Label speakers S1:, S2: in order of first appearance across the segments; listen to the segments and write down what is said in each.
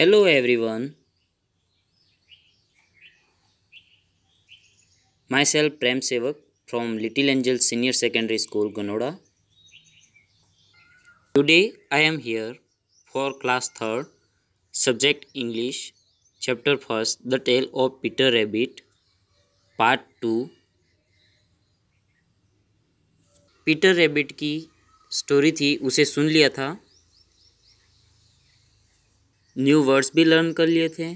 S1: Hello everyone myself Prem Sevak from Little Angel senior secondary school Ganoda today I am here for class third subject English chapter first the tale of Peter Rabbit part two Peter Rabbit की story थी उसे सुन लिया था new words भी learn कर लिए थे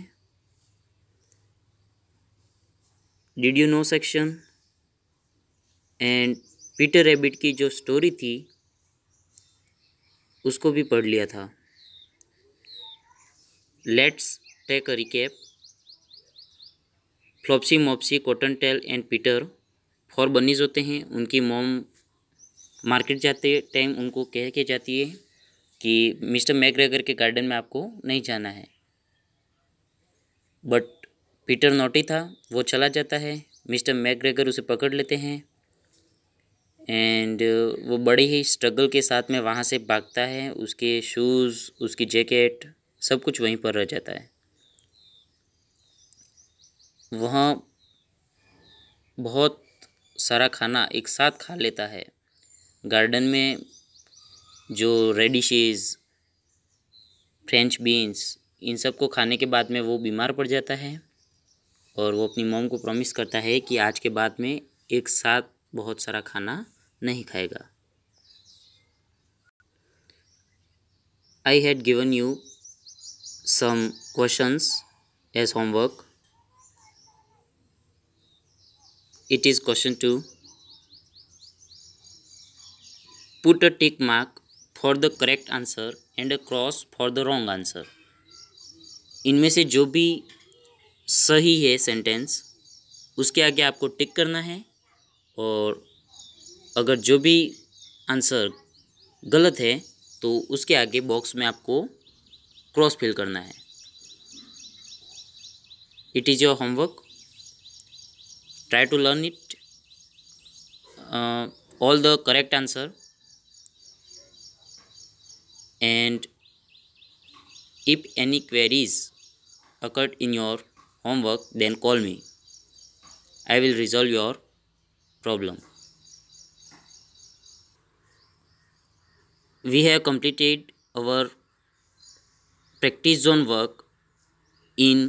S1: did you know section and Peter Rabbit की जो स्टोरी थी उसको भी पढ़ लिया था let's take a recap Flopsy Mopsy Cottontail and Peter four bunnies होते हैं उनकी मॉम मार्केट जाते टाइम उनको कह के जाती है कि मिस्टर मैग्रेगर के गार्डन में आपको नहीं जाना है बट पीटर नोटी था वो चला जाता है मिस्टर मैग्रेगर उसे पकड़ लेते हैं एंड वो बड़ी ही स्ट्रगल के साथ में वहाँ से भागता है उसके शूज़ उसकी जैकेट सब कुछ वहीं पर रह जाता है वहाँ बहुत सारा खाना एक साथ खा लेता है गार्डन में जो रेडिशेज़ फ्रेंच बीन्स इन सब को खाने के बाद में वो बीमार पड़ जाता है और वो अपनी मोम को प्रॉमिस करता है कि आज के बाद में एक साथ बहुत सारा खाना नहीं खाएगा I had given you some questions as homework it is question to put a tick mark for the correct answer and a cross for the wrong answer इनमें से जो भी सही है सेंटेंस उसके आगे आपको टिक करना है और अगर जो भी आंसर गलत है तो उसके आगे बॉक्स में आपको क्रॉस फिल करना है it is your homework try to learn it all the correct answer and if any queries occurred in your homework then call me i will resolve your problem we have completed our practice zone work in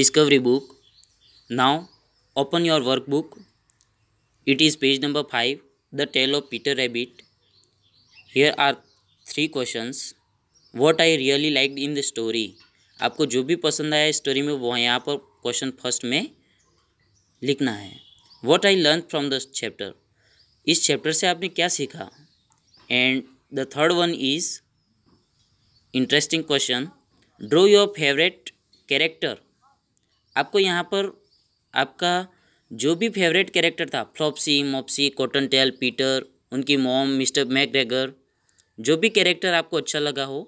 S1: discovery book now open your workbook it is page number 5 the tale of Peter Rabbit. Here are three questions what I really like in the story आपको जो भी पसंद आया story में वो यहाँ पर question first में लिखना है what I learn from the chapter इस चैप्टर से आपने क्या सीखा and the third one is interesting question draw your favourite character आपको यहाँ पर आपका जो भी फेवरेट कैरेक्टर था Flopsy Mopsy Cottontail Peter उनकी मॉम मिस्टर मैकग्रेगर जो भी कैरेक्टर आपको अच्छा लगा हो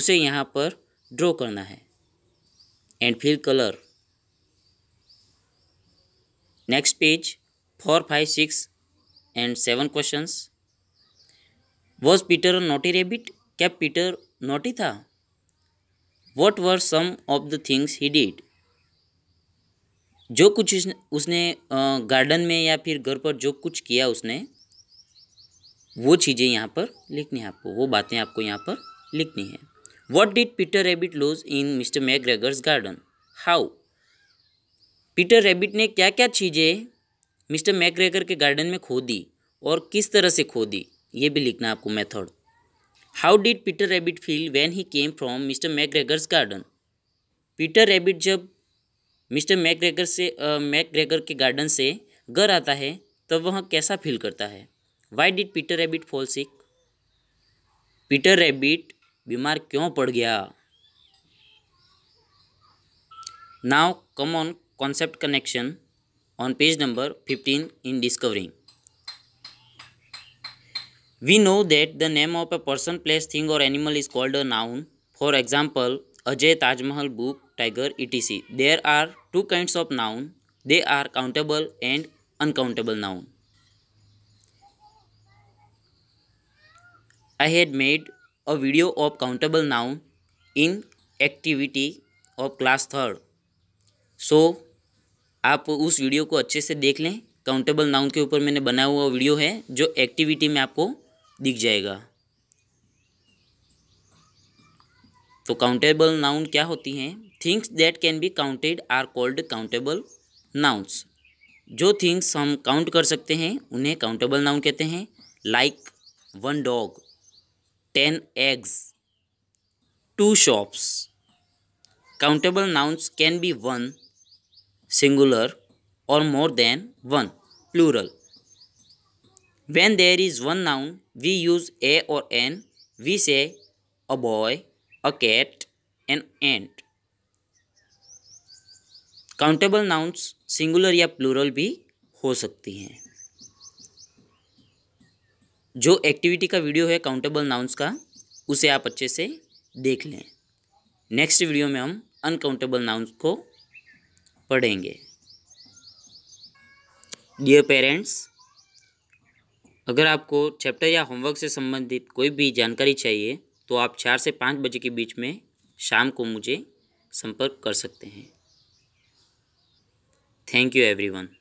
S1: उसे यहाँ पर ड्रॉ करना है and fill colour next page four five six and seven questions was Peter naughty rabbit क्या पीटर नोटी था what were some of the things he did जो कुछ उसने, उसने गार्डन में या फिर घर पर जो कुछ किया उसने वो चीज़ें यहाँ पर लिखनी है आपको वो बातें आपको यहाँ पर लिखनी है what did Peter Rabbit lose in mister McGregor's garden how Peter Rabbit ने क्या क्या चीज़ें मिस्टर मैग्रेगर के गार्डन में खो दी और किस तरह से खो दी ये भी लिखना आपको method how did Peter Rabbit feel when he came from mister McGregor's garden Peter Rabbit जब मिस्टर मैकग्रेगर से मैकग्रेगर के गार्डन से घर आता है तो वह कैसा फील करता है why did Peter Rabbit fall sick Peter Rabbit बीमार क्यों पड़ गया now come on concept connection on page number fifteen in discovering we know that the name of a person place thing और animal is called a noun for example Ajay Taj Mahal book tiger T C there are two kinds of noun they are countable and uncountable noun I had made a video of countable noun in activity of class third so आप उस video को अच्छे से देख लें countable noun के ऊपर मैंने बनाया हुआ वीडियो है जो एक्टिविटी में आपको दिख जाएगा तो काउंटेबल नाउन क्या होती हैं things that can be counted are called countable nouns जो थिंग्स हम काउंट कर सकते हैं उन्हें काउंटेबल नाउन कहते हैं like one dog ten eggs two shops countable nouns can be one singular और more than one plural when there is one noun we use a और an we say a boy a cat, an ant. Countable nouns singular या plural भी हो सकती हैं जो activity का video है काउंटेबल नाउंस का उसे आप अच्छे से देख लें नेक्स्ट वीडियो में हम अनकाउंटेबल नाउंस को पढ़ेंगे डियर पेरेंट्स अगर आपको चैप्टर या होमवर्क से संबंधित कोई भी जानकारी चाहिए तो आप चार से पाँच बजे के बीच में शाम को मुझे संपर्क कर सकते हैं थैंक यू एवरीवन